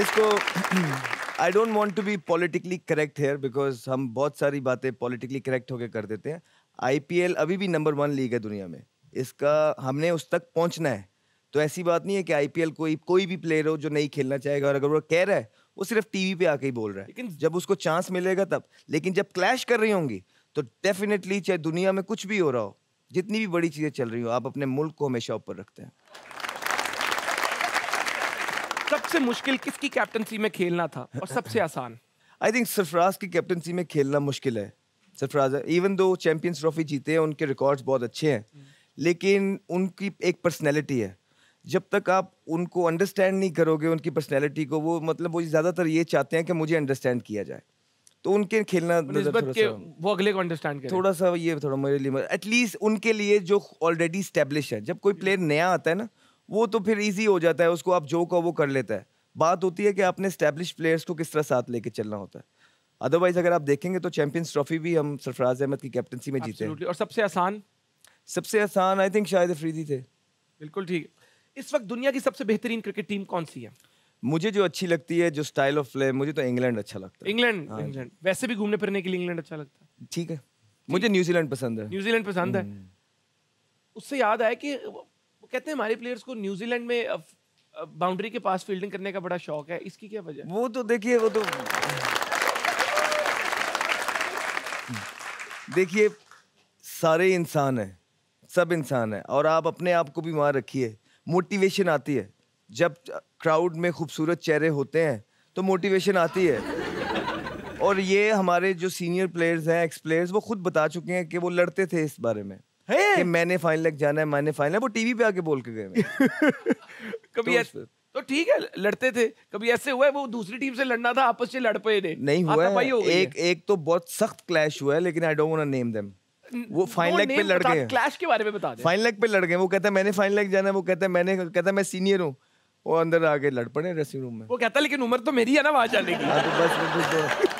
इसको I don't want to be politically correct here because हम बहुत सारी बातें पॉलिटिकली करेक्ट होकर कर देते हैं एल अभी भी नंबर वन लीग है दुनिया में इसका हमने उस तक पहुंचना है तो ऐसी बात नहीं है कि एल कोई कोई भी प्लेयर हो जो नहीं खेलना चाहेगा और अगर वो कह रहा है वो सिर्फ टीवी पे आके ही बोल रहा है लेकिन जब उसको चांस मिलेगा तब लेकिन जब क्लैश कर रही होंगी तो डेफिनेटली चाहे दुनिया में कुछ भी हो रहा हो जितनी भी बड़ी चीज़ें चल रही हो आप अपने मुल्क को हमेशा ऊपर रखते हैं सबसे मुश्किल किसकी कैप्टनसी में खेलना था और सबसे आसान आई थिंक सरफराज की कैप्टनसी में खेलना मुश्किल है सरफराज इवन दो चैंपियंस ट्रॉफी जीते हैं उनके रिकॉर्ड्स बहुत अच्छे हैं लेकिन उनकी एक पर्सनैलिटी है जब तक आप उनको अंडरस्टैंड नहीं करोगे उनकी पर्सनैलिटी को वो मतलब वो ज़्यादातर ये चाहते हैं कि मुझे अंडरस्टैंड किया जाए तो उनके खेलना मतलब के वो अगले को अंडरस्टैंड करें थोड़ा सा ये थोड़ा मेरे लिए एटलीस्ट उनके लिए जो ऑलरेडी स्टेब्लिश है जब कोई प्लेयर hmm. नया आता है ना वो तो फिर ईजी हो जाता है उसको आप जो कहो वो कर लेता है बात होती है कि आपने स्टैब्लिश प्लेयर्स को किस तरह साथ लेके चलना होता है अदरवाइज अगर आप देखेंगे तो चैंपियंस ट्रॉफी भी हम सरफराज अहमद की कैप्टनसी में जीते हैं और सबसे आसान सबसे आसान आई थिंक शायद अफरीदी थे बिल्कुल ठीक इस वक्त दुनिया की सबसे बेहतरीन क्रिकेट टीम कौन सी है मुझे जो अच्छी लगती है जो स्टाइल ऑफ प्ले मुझे तो इंग्लैंड अच्छा लगता है इंग्लैंड इंग्लैंड हाँ वैसे भी घूमने फिरने के लिए इंग्लैंड अच्छा लगता है ठीक है मुझे न्यूजीलैंड पसंद है न्यूजीलैंड पसंद है हम्म। उससे याद आया कि कहते हैं हमारे प्लेयर्स को न्यूजीलैंड में बाउंड्री के पास फील्डिंग करने का बड़ा शौक है इसकी क्या वजह वो तो देखिए वो तो देखिए सारे इंसान हैं सब इंसान हैं और आप अपने आप को भी वहाँ रखिए मोटिवेशन आती है जब क्राउड में खूबसूरत चेहरे होते हैं तो मोटिवेशन आती है और ये हमारे जो सीनियर प्लेयर्स हैं एक्स प्लेयर्स वो खुद बता चुके हैं कि वो लड़ते थे इस बारे में है कि मैंने फाइनल तक जाना है मैंने फाइनल वो टीवी पे आके बोल के गए कभी ऐसे तो ठीक है लड़ते थे कभी ऐसे हुआ है वो दूसरी टीम से लड़ना था आपस से लड़ पे ने नहीं हुआ है एक एक तो बहुत सख्त क्लैश हुआ है लेकिन I don't want name them वो फाइनल लेग पे लड़ गए क्लैश के बारे में बता दे फाइनल लेग पे लड़ गए वो कहता है मैंने फाइनल लेग जाना है वो कहता है मैंने कहता है मैं सीनियर हूं वो अंदर आके लड़ पड़े ड्रेसिंग रूम में वो कहता है लेकिन उम्र तो मेरी है ना वहां जाने की हाँ, तो बस